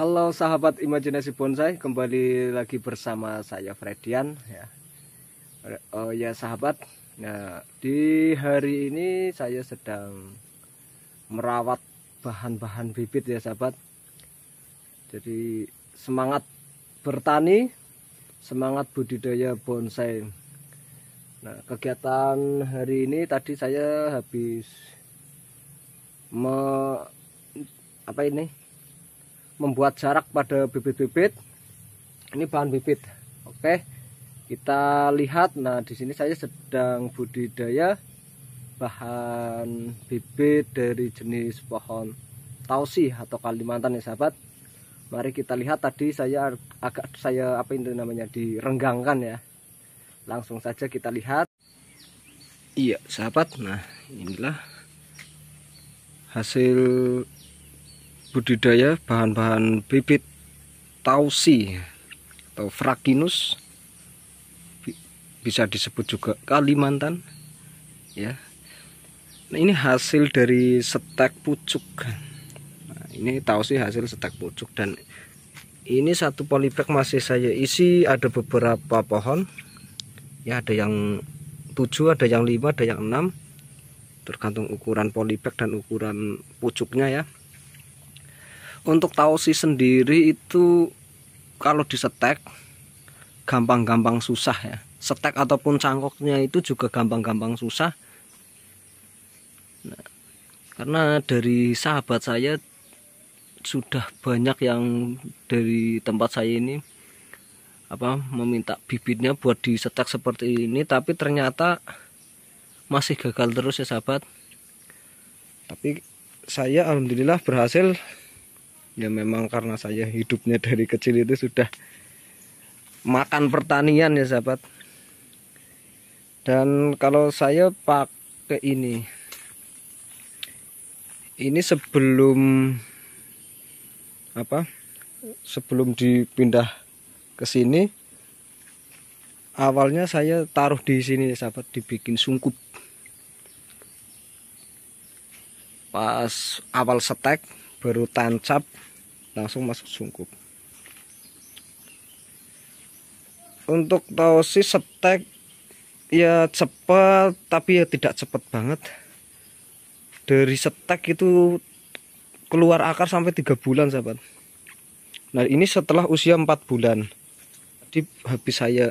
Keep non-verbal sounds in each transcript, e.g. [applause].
Halo sahabat imajinasi bonsai, kembali lagi bersama saya Fredian ya. Oh ya sahabat, nah di hari ini saya sedang merawat bahan-bahan bibit ya sahabat. Jadi semangat bertani, semangat budidaya bonsai. Nah, kegiatan hari ini tadi saya habis me apa ini? membuat jarak pada bibit-bibit ini bahan bibit oke kita lihat nah di sini saya sedang budidaya bahan bibit dari jenis pohon tausi atau Kalimantan ya sahabat mari kita lihat tadi saya agak saya apa itu namanya direnggangkan ya langsung saja kita lihat iya sahabat nah inilah hasil budidaya bahan-bahan bibit tausi atau frakinus bisa disebut juga Kalimantan ya nah, ini hasil dari setek pucuk nah, ini tausi hasil setek pucuk dan ini satu polybag masih saya isi ada beberapa pohon ya ada yang tujuh ada yang lima ada yang enam tergantung ukuran polybag dan ukuran pucuknya ya untuk tausi sendiri itu kalau disetek gampang-gampang susah ya setek ataupun cangkoknya itu juga gampang-gampang susah nah, karena dari sahabat saya sudah banyak yang dari tempat saya ini apa meminta bibitnya buat setek seperti ini tapi ternyata masih gagal terus ya sahabat tapi saya alhamdulillah berhasil ya memang karena saya hidupnya dari kecil itu sudah makan pertanian ya sahabat dan kalau saya pakai ini ini sebelum apa sebelum dipindah ke sini awalnya saya taruh di sini ya sahabat dibikin sungkup pas awal setek baru tancap langsung masuk sungkup untuk tausi setek ya cepat tapi ya tidak cepat banget dari setek itu keluar akar sampai tiga bulan sahabat nah ini setelah usia empat bulan jadi habis saya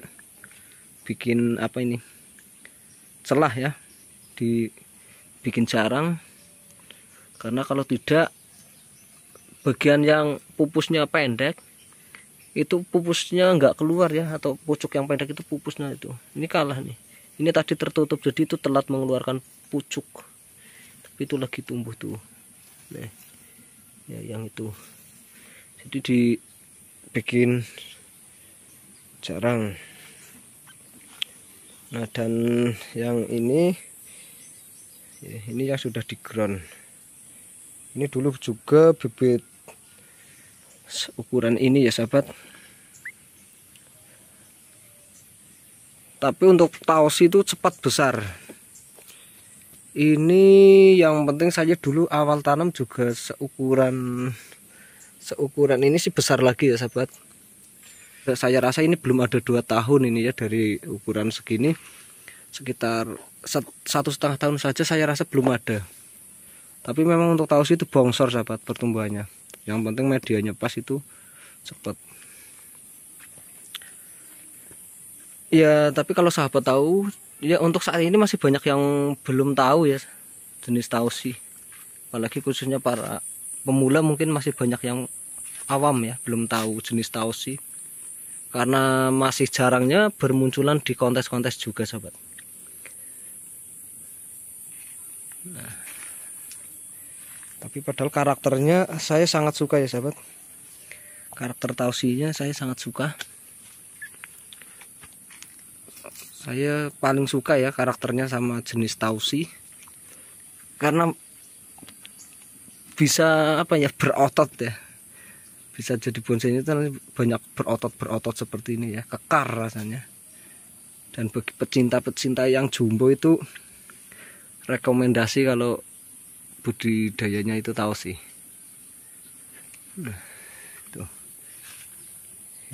bikin apa ini celah ya dibikin jarang karena kalau tidak bagian yang pupusnya pendek itu pupusnya nggak keluar ya atau pucuk yang pendek itu pupusnya itu ini kalah nih ini tadi tertutup jadi itu telat mengeluarkan pucuk tapi itu lagi tumbuh tuh nah ya yang itu jadi dibikin jarang nah dan yang ini ya, ini yang sudah di ground ini dulu juga bibit seukuran ini ya sahabat tapi untuk taus itu cepat besar ini yang penting saja dulu awal tanam juga seukuran seukuran ini sih besar lagi ya sahabat saya rasa ini belum ada dua tahun ini ya dari ukuran segini sekitar satu setengah tahun saja saya rasa belum ada tapi memang untuk taus itu bongsor sahabat pertumbuhannya yang penting medianya pas itu cepet ya tapi kalau sahabat tahu ya untuk saat ini masih banyak yang belum tahu ya jenis tausi apalagi khususnya para pemula mungkin masih banyak yang awam ya belum tahu jenis tausi karena masih jarangnya bermunculan di kontes-kontes juga sahabat. nah tapi padahal karakternya saya sangat suka ya sahabat karakter tausinya saya sangat suka saya paling suka ya karakternya sama jenis tausi karena bisa apa ya berotot ya bisa jadi bonsai itu banyak berotot-berotot seperti ini ya kekar rasanya dan bagi pecinta-pecinta yang jumbo itu rekomendasi kalau budidayanya itu tahu sih nah, tuh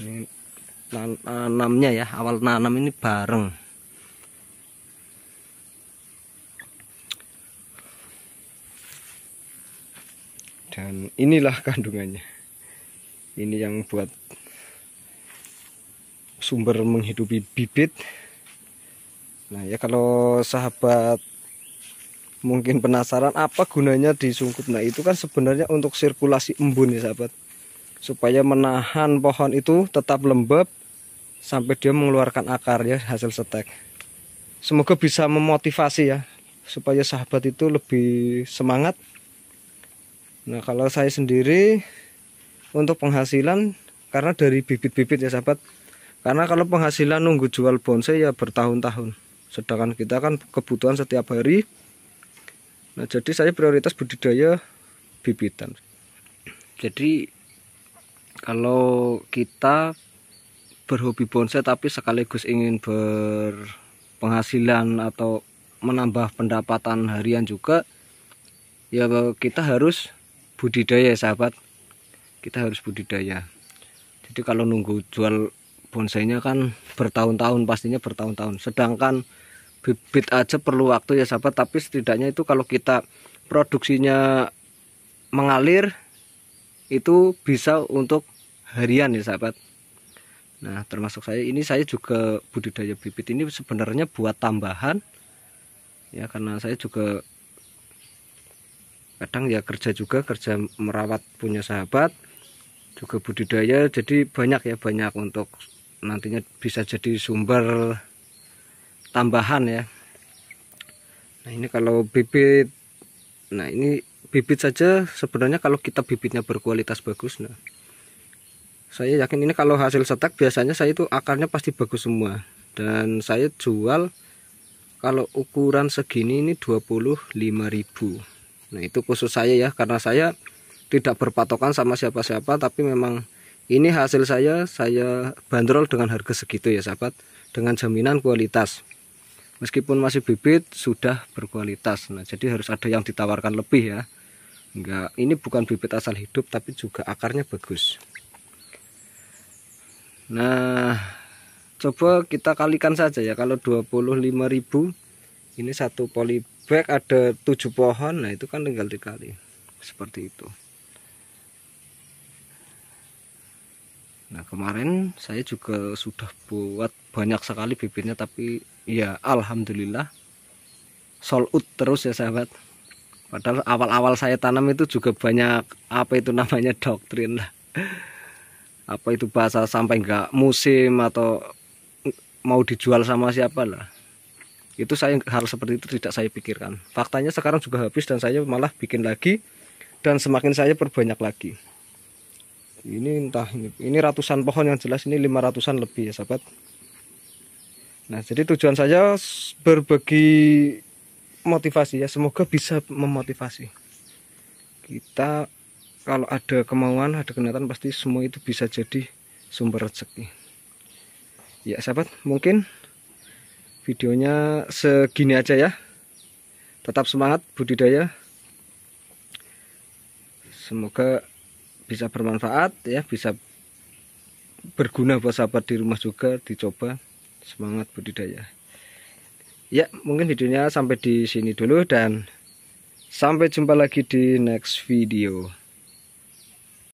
ini nanamnya ya awal nanam ini bareng dan inilah kandungannya ini yang buat sumber menghidupi bibit nah ya kalau sahabat mungkin penasaran apa gunanya disungkup nah itu kan sebenarnya untuk sirkulasi embun ya sahabat supaya menahan pohon itu tetap lembab sampai dia mengeluarkan akar ya hasil setek semoga bisa memotivasi ya supaya sahabat itu lebih semangat nah kalau saya sendiri untuk penghasilan karena dari bibit-bibit ya sahabat karena kalau penghasilan nunggu jual bonsai ya bertahun-tahun sedangkan kita kan kebutuhan setiap hari Nah, jadi saya prioritas budidaya bibitan. Jadi kalau kita berhobi bonsai tapi sekaligus ingin berpenghasilan atau menambah pendapatan harian juga ya kita harus budidaya sahabat kita harus budidaya jadi kalau nunggu jual bonsainya kan bertahun-tahun pastinya bertahun-tahun sedangkan bibit aja perlu waktu ya sahabat tapi setidaknya itu kalau kita produksinya mengalir itu bisa untuk harian ya sahabat nah termasuk saya ini saya juga budidaya bibit ini sebenarnya buat tambahan ya karena saya juga kadang ya kerja juga kerja merawat punya sahabat juga budidaya jadi banyak ya banyak untuk nantinya bisa jadi sumber tambahan ya nah ini kalau bibit nah ini bibit saja sebenarnya kalau kita bibitnya berkualitas bagus nah saya yakin ini kalau hasil setak biasanya saya itu akarnya pasti bagus semua dan saya jual kalau ukuran segini ini 25.000 nah itu khusus saya ya karena saya tidak berpatokan sama siapa-siapa tapi memang ini hasil saya saya bandrol dengan harga segitu ya sahabat dengan jaminan kualitas meskipun masih bibit sudah berkualitas nah jadi harus ada yang ditawarkan lebih ya enggak ini bukan bibit asal hidup tapi juga akarnya bagus nah coba kita kalikan saja ya kalau 25.000 ini satu polybag ada tujuh pohon nah itu kan tinggal dikali seperti itu Nah kemarin saya juga sudah buat banyak sekali bibitnya tapi ya alhamdulillah solut terus ya sahabat. Padahal awal-awal saya tanam itu juga banyak apa itu namanya [laughs] doktrin lah. Apa itu bahasa sampai enggak musim atau mau dijual sama siapa lah. Itu saya hal seperti itu tidak saya pikirkan. Faktanya sekarang juga habis dan saya malah bikin lagi dan semakin saya perbanyak lagi ini entah ini ini ratusan pohon yang jelas ini lima ratusan lebih ya sahabat nah jadi tujuan saya berbagi motivasi ya semoga bisa memotivasi kita kalau ada kemauan ada kenyataan pasti semua itu bisa jadi sumber rezeki ya sahabat mungkin videonya segini aja ya tetap semangat budidaya semoga bisa bermanfaat ya bisa berguna buat sahabat di rumah juga dicoba semangat budidaya ya mungkin videonya sampai di sini dulu dan sampai jumpa lagi di next video